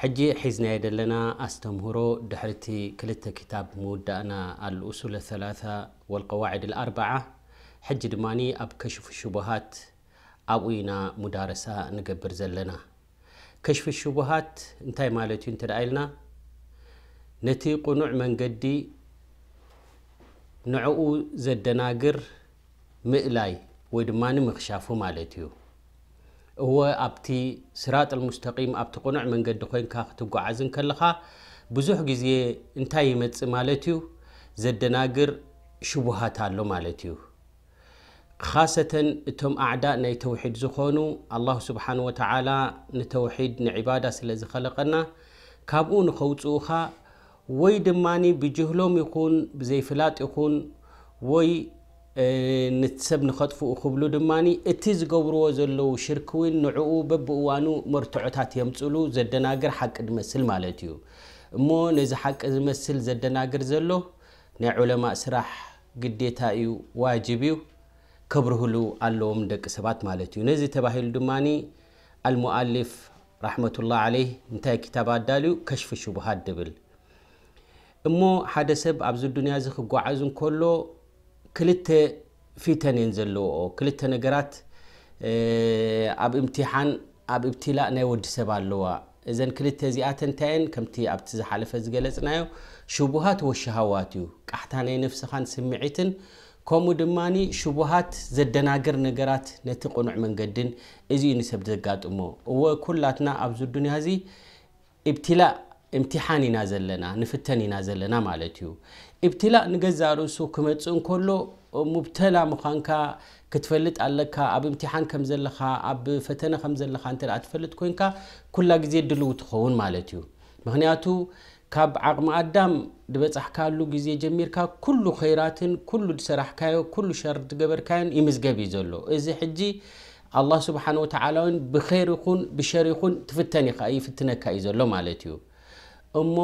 حجي حزناي دلنا استمهرو دحرتي كلتا كتاب مودانا الأصول الثلاثة والقواعد الأربعة حجي دماني أب كشف الشبهات أوينا مدارسة نكبر زلنا كشف الشبهات انتاي مالتي انت رأيلنا نتيق نوع من قدي نعو زدناجر مئلاي ودماني مخشافو مالتيو هو أبتي سرات المستقيم أبتقنع من قد خوين كاخ تبقو عزن كلخا بزوح جزية انتاي متس مالتيو زدنا قر شبهات هالو مالتيو خاصة تم أعداء نيتوحيد زخونو الله سبحانه وتعالى نتوحيد نعبادة سلزي خلقنا كابون خوتو خا ويدماني بجهلوم يكون بزيفلات يكون وي ነቲ ሰብ ንኸጥፍኡ ክብሉ ድማ እቲ ዝገብርዎ ዘለው ሽርክ እውን ንዕኡ በብእዋኑ መርትዖታት የምፅሉ ዘደናግር ሓቂ ድመስል ማለት እዩ እሞ ነዚ ሓቂ ዝመስል ዘደናግር ዘሎ ናይ ዑለማ ስራሕ ግዴታ እዩ ዋጅብ እዩ ከብርህሉ ኣለዎም ደቂ ሰባት ማለት እዩ ነዚ ተባሂሉ ድማ ኣልሙኣልፍ ራሕመትላ ዓለይህ እንታይ ክታብ ኣዳልዩ ከሽፍ ሽቡሃት ድብል እሞ ሓደ ሰብ ኣብዚ ዱንያ እዚ ክጓዓዙ እንከሎ ክልተ ፊተን የን ዘለዎኦ ክልተ ነገራት ኣብ እምቲሓን ኣብ እብትላእ ናይ ወዲ ሰብ ኣለዋ እዘን ክልተ እዚኣተ ንታየን ከምቲ ኣብቲ ዝሓለፈ ዝገለፅናዮ ሽቡሃት ወሻሃዋት እዩ ቃሕታ ናይ ነፍስኻን ስምዒትን ከምኡ ድማ ሽቡሃት ዘደናገር ነገራት ነቲ ቁኑዕ መንገድን እዚዩ ንሰብ ዘጋጥሞ ወ ኩላትና ኣብዚ ዱንያ እዚ ብላእ امتحان نازلنا نفتن نازلنا مالتيو ابتلاء نجزا رسو كمتسون كله مبتلى مخانكا كتفلت عليك أب امتحان كم زلخا أب فتنة كم زلخا أنت لا تفلت كونكا كل جزء دلو تخون مالتيو مهنياتو كاب عقم أدم دبتح كالو جزء كا كل خيرات كل سرح كايو كل شر تجبر كان يمزجبي زلو إذا حجي الله سبحانه وتعالى بخير يكون بشر يكون تفتني خايف تنكا يزلو مالتيو እሞ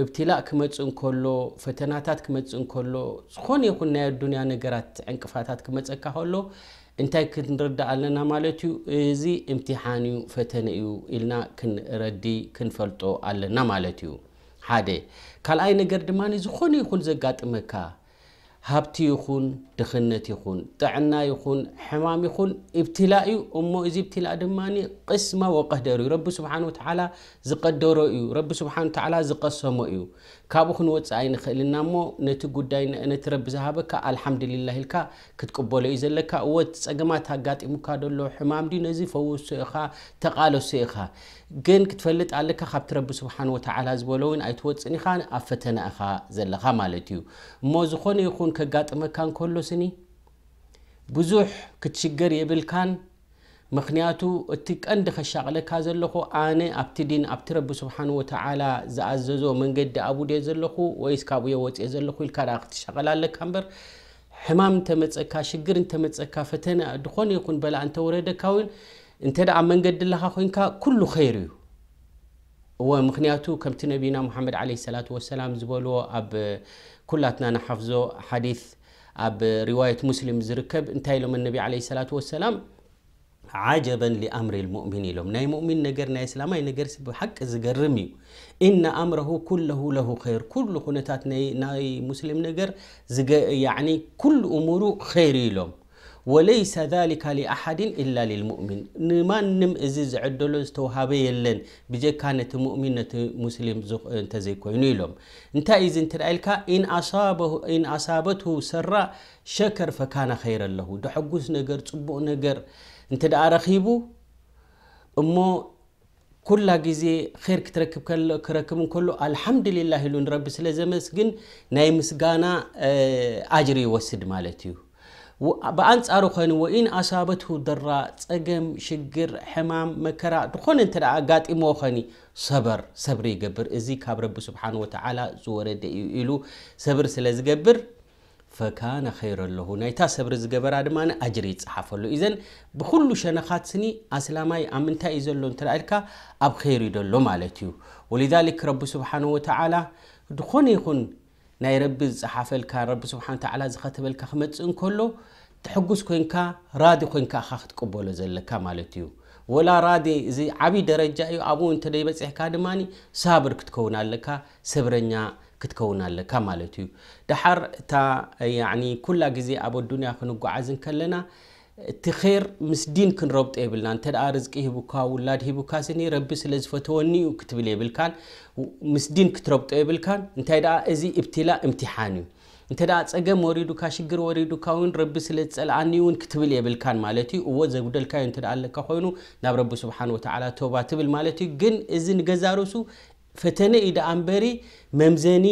እብትላእ ክመፅእ እንከሎ ፈተናታት ክመፅእ እንከሎ ዝኾነ ይኹን ናይ ኣዱንያ ነገራት ዕንቅፋታት ክመፀካ ከሎ እንታይ ክንርዳእ ኣለና ማለት እዩ እዚ እምትሓን እዩ ፈተነ እዩ ኢልና ክንረዲ ክንፈልጦ ኣለና ማለት እዩ ሓደ ካልኣይ ነገር ድማ ዝኾነ ይኹን ዘጋጥመካ هابتي يخون دخنت يخون تعنا يخون حمام يخون ابتلاء أمو إذا ابتلاء دماني قسمة وقدر رب سبحانه وتعالى زقدر رؤيو رب سبحانه وتعالى زقسم رؤيو كابو خن وتسعين خلنا مو نتقول داين نترب زهابك الحمد لله الكا كتقبل إذا لك وتسجمات هجات مكادر لو حمام دي نزيف وسخة تقالو سيخة ግን ክትፈልጥ ኣለካ ካብቲ ረቢ ስብሓን ወተዓላ ዝበሎ እውን ኣይትወፅን ኢኻ ኣብ ፈተነ ኢኻ ዘለኻ ማለት እዩ እሞ ዝኾነ ይኹን ከጋጥመካ ንከሎ ስኒ ብዙሕ ክትሽገር የብልካን ምክንያቱ እቲ ቀንዲ ከሻቕለካ ዘለኹ ኣነ ኣብቲ ዲን ኣብቲ ረቢ ስብሓን ወተዓላ ዝኣዘዞ መንገዲ ኣብውድየ ዘለኹ ወይስ ካብኡየ ወፅአ ዘለኹ ኢልካ ክትሻቐላ ኣለካ እምበር ሕማም እንተመፀካ ሽግር እንተመፀካ ፈተና ድኾነ ይኹን በላ እንተወረደካ ውን انت دا من قد الله خوينك كل خير هو مخنياتو كم تنبينا محمد عليه الصلاة والسلام زبولو أب كلاتنا نحفظو حديث أب رواية مسلم زركب انتايلو من النبي عليه الصلاة والسلام عجبا لأمر المؤمن لهم ناي مؤمن نجر ناي سلامي نجر حق زجرمي إن أمره كله له خير كل خنتات ناي, ناي مسلم نجر يعني كل أموره خير لهم ወለይሰ ذሊካ لኣሓድ إ ልሙእሚን ንማንም እዚ ዝደሎ ዝተወሃበ የለን ብጀካ ነቲ ሙؤሚን ሙስም ተዘይኮይኑ ኢሎም እንታይ ዚ ል ኣሳበት ሰራ ሸከር ፈካነ ይረ ኣለ ደሐጉስ ነገር ፅቡቅ ነገር እንት ረኺቡ እሞ ኩላ ጊዜ ር ክረክብ ሉ አልሓምዱላ ሉ ን ስለ ዘመስግን ናይ ምስጋና አጅር ይወስድ ማለት እዩ በአንጻሩ ኮይኑ ወኢን ኣሳበትሁ ደራ ፀገም ሽግር ሕማም መከራ ድኾነ እንተ ኣጋጢሞ ኸኒ ሰበር ሰብሪ ይገብር እዚ ካብ ረቢ ስብሓን ወተዓላ ዝወረደ እዩ ኢሉ ሰብሪ ስለ ዝገብር ፈካነ ኸይረ ኣለሁ ናይታ ሰብሪ ዝገበራ ድማ ኣጅሪ ይፀሓፈሉ እዘን ብኩሉ ሸነኻት ስኒ ኣስላማይ ኣብ ምንታይ እዩ ዘሎ እንተ ኢልካ ኣብ ኸይር ዩ ደሎ ማለት እዩ ወሊዛሊክ ረቢ ስብሓን ወተዓላ ድኾነ ይኹን ናይ ረቢ ዝፀሓፈልካ ረቢ ስብሓን ተዓላ ዝኸተበልካ ክመፅእ እንከሎ ትሕጉስ ኮይንካ ራዲ ኮይንካ ኻ ክትቀበሎ ዘለካ ማለት እዩ ወላ ራዲ እዚ ዓብይ ደረጃ እዩ ኣብኡ እንተደይ በፂሕካ ድማ ሳብር ክትከውን ኣለካ ሰብረኛ ክትከውን ኣለካ ማለት እዩ ድሓር እታ ኩላ ግዜ ኣብ ኣዱንያ ክንጓዓዝን ከለና እቲ ር ምስ ዲን ክንረብጦ የብልና እንተ ደኣ ርዝቂ ሂቡካ ውላድ ሂቡካ ስኒ ረቢ ስለ ስለዝፈተወኒ እዩ ክትብል የብልካን ምስ ዲን ክትረብጦ የብልካን እንታይ ደኣ እዚ እብትላ እምትሓን እዩ እንተ ደኣ ፀገም ወሪዱካ ሽግር ወሪዱካ ውን ረቢ ስለ ዝፀልኣኒ እውን ክትብል የብልካን ማለት እዩ እዎ ዘጉደልካዮ እንተ ደኣ ኣለካ ኮይኑ ናብ ረቢ ስብሓን ወተዓላ ተባ ትብል ማለት እዩ ግን እዚ ንገዛ ርእሱ ፈተነ ኢደኣ እንበሪ መምዘኒ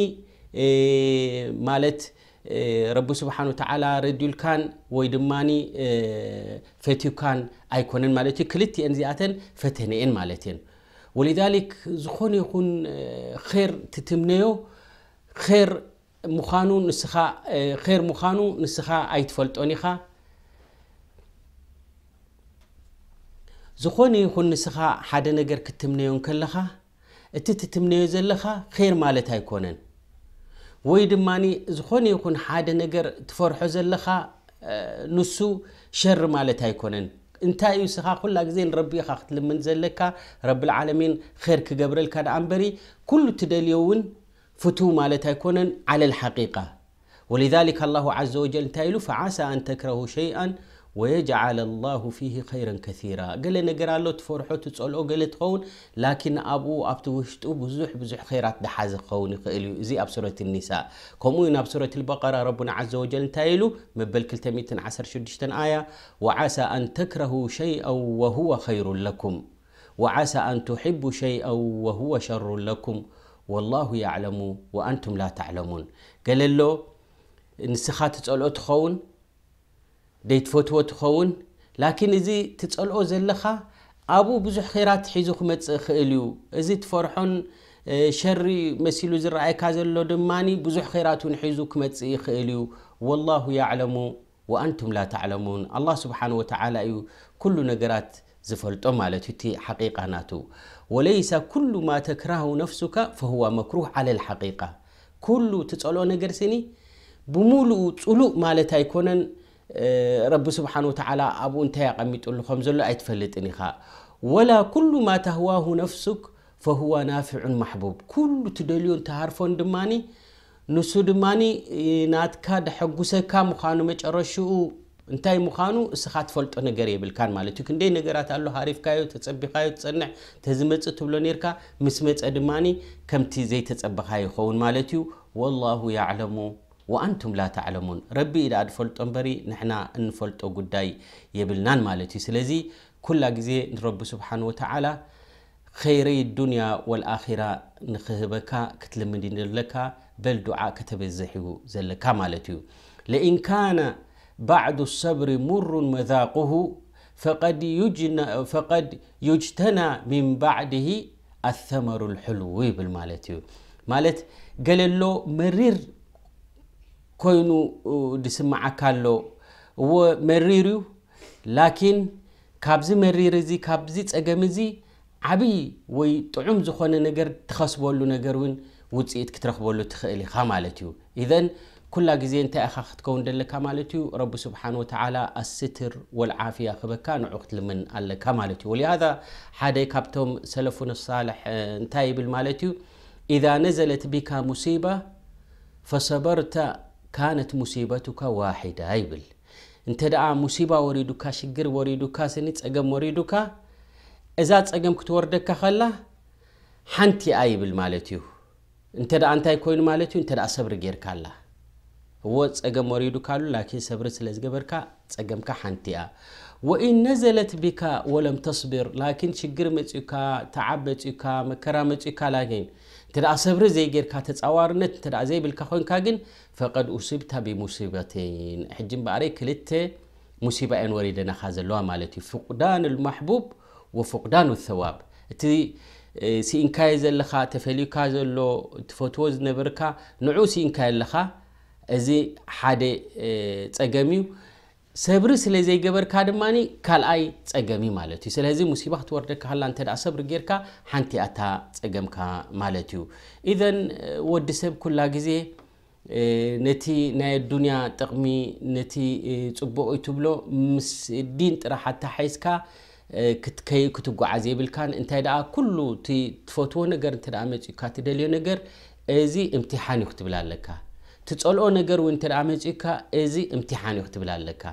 ማለት ረቢ ስብሓን ወተዓላ ረድዩልካን ወይ ድማኒ ፈትዩካን ኣይኮነን ማለት እዩ ክልትአን እዚኣተን ፈተነአን ማለት እየን ወሊዛሊክ ዝኾነ ይኹን ር ትትምነዮ ር ምዃኑ ንስኻ ር ምዃኑ ንስኻ ኣይትፈልጦን ኢኻ ዝኾነ ይኹን ንስኻ ሓደ ነገር ክትምነዮን ከለኻ እቲ ትትምነዮ ዘለኻ ር ማለት ኣይኮነን ويد ماني زخون يكون حاد نجر تفر حزل لخا نسو شر مالتها يكونن انتا يوسخا كل زين ربي خاخت لمن زلكا رب العالمين خير كجبريل كان عمبري كل تدليون فتو مالتها يكونن على الحقيقة ولذلك الله عز وجل تايلو فعسى أن تكرهوا شيئا ويجعل الله فيه خيرا كثيرا قال قرا له تفرحوا تصلوا قال تخون لكن ابو ابتو وشتو بزح بزح خيرات دحاز خون زي اب سوره النساء كمو ين اب سوره البقره ربنا عز وجل تايلو مبل شدشتن ايه وعسى ان تكرهوا شيئا وهو خير لكم وعسى ان تحبوا شيئا وهو شر لكم والله يعلم وانتم لا تعلمون قال له نسخات تصلو تخون ديت تفوتو تخون لكن إذا تتسألو زلخا أبو بزح خيرات حيزو خمت خيليو إذا تفرحون شر مسيلو زرعي كازلو دماني بزح خيرات حيزو خمت خيليو والله يعلم وأنتم لا تعلمون الله سبحانه وتعالى أيو كل نقرات زفلتهم على تتي حقيقة ناتو وليس كل ما تكره نفسك فهو مكروه على الحقيقة كل تتسألو نجرسني بمولو تسألو ما لتايكونن ረቢ ስብሓን ወተዓላ ኣብኡ እንታይ ኣቐሚጡልኹም ዘሎ ኣይትፈልጥን ኢኻ ወላ ኩሉ ማ ተህዋሁ ነፍሱክ ፈሁዋ ናፊዑን ማሕቡብ ኩሉ ትደልዮን ተሃርፎን ድማኒ ንሱ ድማኒ ናትካ ደሐጉሰካ ምዃኑ መጨረሽኡ እንታይ ምዃኑ እስኻ ትፈልጦ ነገር የብልካን ማለት እዩ ክንደይ ነገራት ኣሎ ሃሪፍካዮ ተፀቢኻዮ ትፀንዕ ተዝመፅእ ትብሎ ነርካ ምስ መፀ ድማኒ ከምቲ ዘይተፀበኻ ይኸውን ማለት እዩ ወላሁ ያዕለሙ وأنتم لا تعلمون ربي إذا أدفلت أمبري نحن أنفلت قداي يبلنان مالتي سلزي كل جزء رب سبحانه وتعالى خير الدنيا والآخرة نخهبك كتلمدين لك بل دعاء الزحيو زلك مالتيو لإن كان بعد الصبر مر مذاقه فقد يجن فقد يجتنى من بعده الثمر الحلو بالمالتي مالت قال له مرير كوينو دسمع كالو و مريرو لكن كابزي مريرزي كابزي تاغمزي عبي وي تعم زخون نجر تخص بولو نجرون وتسيت كترخ بولو تخيلي خامالتيو اذا كل جزين تاخخ تكون دل كامالتيو رب سبحانه وتعالى الستر والعافيه خبكا نعقت لمن الله كامالتيو ولهذا حدا كابتم سلفون الصالح انتايب المالتيو اذا نزلت بك مصيبه فصبرت ካነት ሙሲበቱካ ዋሒዳ ይብል እንተ ደኣ ሙሲባ ወሪዱካ ሽግር ወሪዱካ ስኒ ፀገም ወሪዱካ እዛ ፀገም ክትወርደካ ከላ ሓንቲ ኣ ይብል ማለት እዩ እንተ ደኣ እንታይ ኮይኑ ማለት እዩ እንተ ደኣ ሰብሪ ጌርካ ኣላ እዎ ፀገም ወሪዱካሉ ላኪን ሰብሪ ስለ ዝገበርካ ፀገምካ ሓንቲ እያ ወኢን ነዘለት ቢካ ወለም ተስቢር ላኪን ሽግር መፅኡካ ተዓብ መፅኡካ መከራ መፅኡካ ላኪን እንተ ሰብሪ ዘይጌርካ ተፃዋርነት እተ ዘይብልካ ኮንካ ግን ፈቀድ ኡሲብታ ብሙሲበተይን ሕጂ እምበኣረይ ክልተ ሙሲባ እየን ወሪደናኻ ዘለዋ ማለት እዩ ፍቁዳን ልማሕቡብ ወፍቁዳን ተዋብ እቲ ስኢንካየ ዘለኻ ተፈሊዩካ ዘሎ ትፈትዎ ዝነበርካ ንዑ ስኢንካየ ኣለኻ እዚ ሓደ ፀገም እዩ ሰብሪ ስለ ዘይገበርካ ድማ ካልኣይ ፀገሚ ማለት እዩ ስለዚ ሙሲባ ክትወርደካ ሃላ እተ ሰብሪ ጌርካ ሓንቲ ኣታ ፀገምካ ማለት እዩ ኢዘን ወዲ ሰብ ኩላ ግዜ ነቲ ናይ ኣዱንያ ጥቕሚ ነቲ ፅቡቕ ይትብሎ ምስ ዲን ጥራሕ ኣታሓይስካ ክትጓዓዝ የብልካን እንታይ ደኣ ኩሉ እቲ ትፈትዎ ነገር እንተ መፅኡካ ትደልዮ ነገር እዚ እምትሓን እዩ ክትብል ኣለካ ትፀልኦ ነገር እውን እንተ መፅኡካ እዚ እምትሓን እዩ ክትብል ኣለካ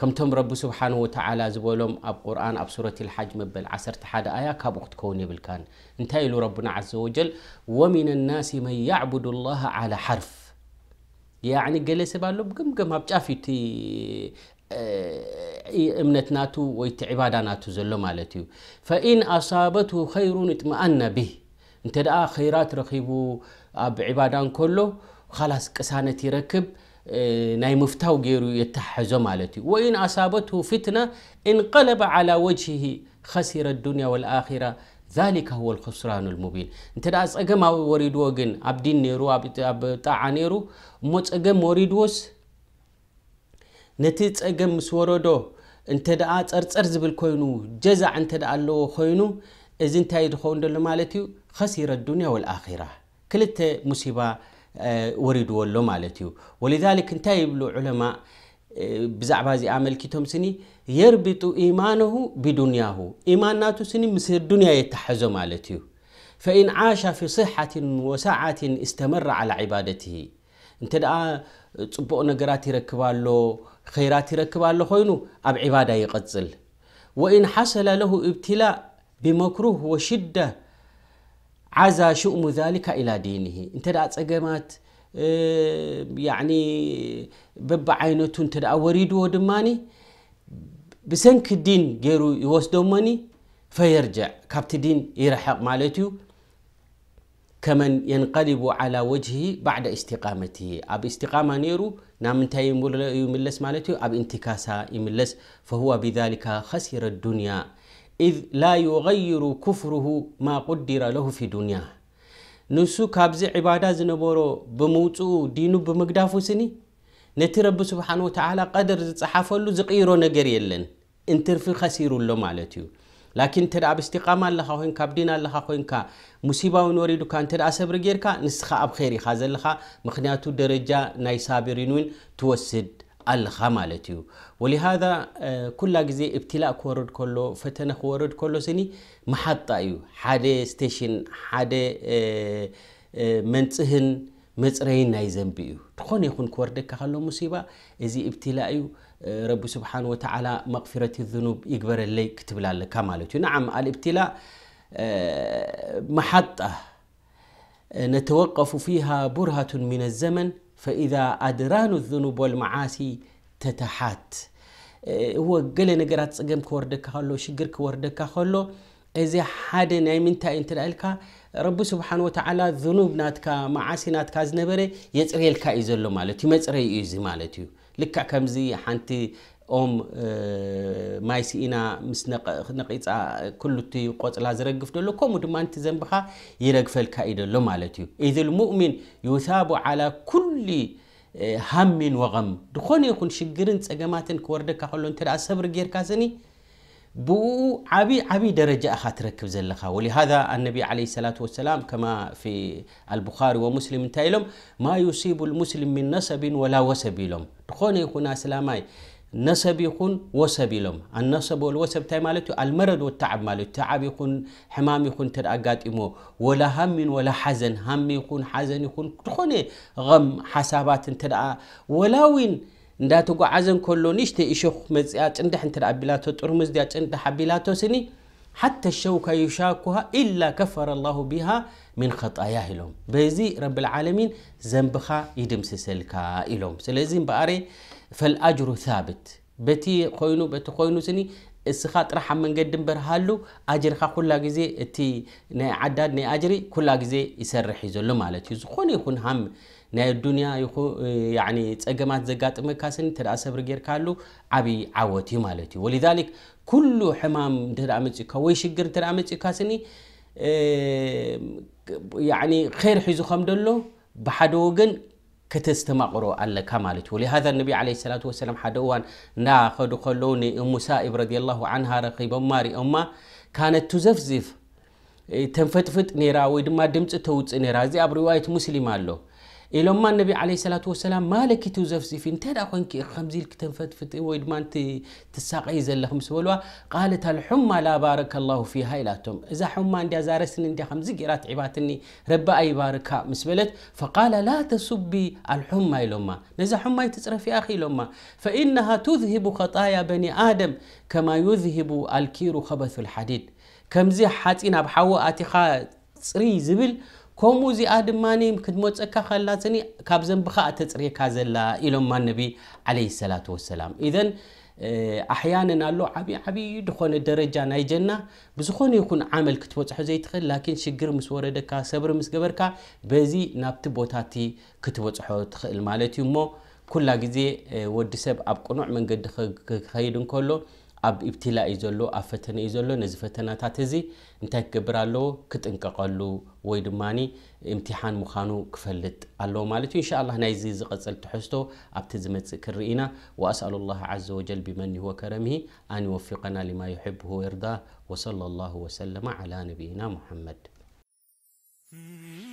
كمتم رب سبحانه وتعالى زبولهم أب قرآن أب سورة الحج مبل عسر تحاد كاب كابوك تكون يبلكان انتايلو ربنا عز وجل ومن الناس من يعبد الله على حرف يعني قال لي سبا لو بقم قم هبجا في تي امنتناتو ويتعباداناتو زلو مالتيو فإن أصابته خير اطمأن به انت خيرات رخيبو أب عبادان كله خلاص كسانتي ركب آه ናይ ምፍታው ገይሩ የተሓዞ ማለት እዩ ወኢን ኣሳበትሁ ፍትና እንቀለበ ዓላ ወጅሂ ከሲረ ዱንያ ወልኣኪራ ذلك هو الخسران المبين انت دا ጸገም ወሪድዎ ግን ኣብ ዲን ነይሩ ኣብ ጣዓ ነይሩ እሞ ጸገም ወሪድዎስ ነቲ ጸገም ምስ ወረዶ እንተ ደኣ ፀርፀር ዝብል ኮይኑ ጀዛዕ እንተ ደኣ ኣለዎ ኮይኑ እዚ እንታይ ዝኸውን ዘሎ ማለት እዩ ከሲረ ዱንያ ወልኣኪራ ክልተ ሙሲባ وردوا له مالتيو ولذلك انتايب له علماء بزعب هذه آمل كتهم سني يربط إيمانه بدنياه إيماناته سني مسير دنيا يتحزو مالتيو فإن عاش في صحة وسعة استمر على عبادته انت دعا تبقو نقراتي ركبالو خيراتي ركبالو خوينو أب عبادة يقتزل وإن حصل له ابتلاء بمكروه وشده عزا شؤم ذلك إلى دينه انت دا أتسقمات يعني ببعينته انت دا وريد ودماني بسنك الدين جيرو يوسدوماني فيرجع كابت دين يرحق مالتيو كمن ينقلب على وجهه بعد استقامته أب استقامة نيرو نامنتا يملس مالتيو أب انتكاسا يملس فهو بذلك خسر الدنيا إذ لا يغير كفره ما قدر له في دنياه نسو كابز عبادة زنبورو بموتو دينو بمقدافو سني نتي رب سبحانه وتعالى قدر زتحافلو زقيرو نجر يلن انترفي خسيرو اللو مالتيو لكن تدع باستقامة لها خوين كاب دين لها مصيبة ونوريدو كان تدع سبر جير نسخة أبخيري خازل لخا مخنياتو درجة نايسابرينوين توسد الخمالتيو ولهذا آه، كل جزي ابتلاء كورد كله فتنة كورد كله سني محطة أيو حدا ستيشن حدا آه، آه، منتهن مزرعين نايزن بيو تخون يكون كورد كهلو مصيبة إذا ابتلاء أيو رب سبحانه وتعالى مغفرة الذنوب يكبر اللي كتب لك كمالتيو نعم الابتلاء محطة نتوقف فيها برهة من الزمن ፈኢዛ ኣድራኑ ዘኑቦ ልመዓሲ ተታሓት እዎ ገለ ነገራት ፅገም ክወርደካ ከሎ ሽግር ክወርደካ ከሎ እዚ ሓደ ናይ ምንታይ እንትዳእልካ ረቢ ስብሓን ወተዓላ ዝኑብ ናት መዓሲ ናትካ ዝነበረ የፅረየልካ እዩ ዘሎ ማለት እዩ መፅረይ እዩ ማለት እዩ ልካዓ ከምዚ ሓንቲ أم مايسي إنا مس نق نقيت كل تي قط لازم رجف دلو كم ودم أنت زنبها يرجف الكائد اللوم على تيو إذا المؤمن يثاب على كل هم وغم دخون يكون شجرن سجمات كورد كحلون ترى صبر غير كازني بو عبي عبي درجة أخترك بزلخة ولهذا النبي عليه الصلاة والسلام كما في البخاري ومسلم تايلم ما يصيب المسلم من نسب ولا وسب لهم دخون يكون سلامي نسب يكون وسب لهم النسب والوسب تاي مالتي المرض والتعب مالتي تعب يكون حمام يكون إمو ولا هم ولا حزن هم يكون حزن يكون تخوني غم حسابات تدا ولاوين እንዳተጓዓዘን ከሎ ንሽተ እሾክ መፅያ ጭንዳሕ እንተ ኣቢላቶ ጥርሙዝ ድያ ጭንዳሕ ኣቢላቶ ስኒ ሓተ ሸውካ ዩሻኩሃ ኢላ ከፈረ ላሁ ቢሃ ምን ከጣያ ኢሎም በዚ ረብልዓለሚን ዘንብኻ ይድምስሰልካ ኢሎም ስለዚ እምበኣረ فالأجر ثابت بتي خوينو بتي خوينو سني እስኻ ጥራሕ ኣብ መንገዲ እምበር ሃሉ ኣጅርካ ኩላ ግዜ እቲ ናይ ዓዳድ ናይ ኣጅሪ ኩላ ግዜ ይሰርሕ እዩ ዘሎ ማለት እዩ ዝኾነ ይኹን ሃም ናይ ዱንያ ፀገማት ዘጋጥመካ ስኒ እንተ ሰብሪ ጌርካ ኣሉ ዓብዪ ዓወት እዩ ማለት እዩ ወሊዛሊክ ኩሉ ሕማም እንተ መፅኡካ ወይ ሽግር እንተ መፅኡካ ስኒ خير حيزو خمدلو بحد وجن كتستمقرو على كمالته ولهذا النبي عليه الصلاة والسلام حدوان ناخد خلوني أم سائب رضي الله عنها رقيب ماري أمه كانت تزفزف تنفتفت نيرا ويدما دمت توت نيرا زي أبرواية مسلم الله إلما النبي عليه الصلاة والسلام مالك تزفزي في انتهى أخوانك خمزي الكتنفت فتي ويدمان تساقي زل خمس بلوا قالت الحمى لا بارك الله فيها إلاتهم إذا حمى عندي زارسن عندي خمزي قرات عباتني رب أي بارك مسبلت فقال لا تسبي الحمى إلما نزا حمى تسرى في أخي إلما فإنها تذهب خطايا بني آدم كما يذهب الكير خبث الحديد كمزي حاتين أبحوا أتخاذ سري زبل ከምኡ እዚኣ ድማ ክትመፀካ ከላ ስኒ ካብ ዘንብካ እተፅርካ ዘላ ኢሎም ማ ነቢ ለ ሰላት ወሰላም ኢዘን ኣሕያንን ኣሎ ዓብዪ ዓብዪ ድኾነ ደረጃ ናይ ጀና ብዝኾነ ይኹን ዓመል ክትበፅሖ ዘይትኽእል ላኪን ሽግር ምስ ወረደካ ሰብሪ ምስ ገበርካ በዚ ናብቲ ቦታቲ ክትበፅሖ ትኽእል ማለት እዩ እሞ ኩላ ግዜ ወዲ ሰብ ኣብ ቅኑዕ መንገዲ ክኸይድ እንከሎ أب إبتلاء إزولو أفتن إزولو نزفتنا تاتزي نتاك قبرالو كت انقاقالو ويدماني امتحان مخانو كفلت اللو مالتو إن شاء الله نايزيز قصل تحستو أبتزمت كرئينا وأسأل الله عز وجل بمن هو كرمه أن يوفقنا لما يحبه ويرضاه وصلى الله وسلم على نبينا محمد Mm-hmm.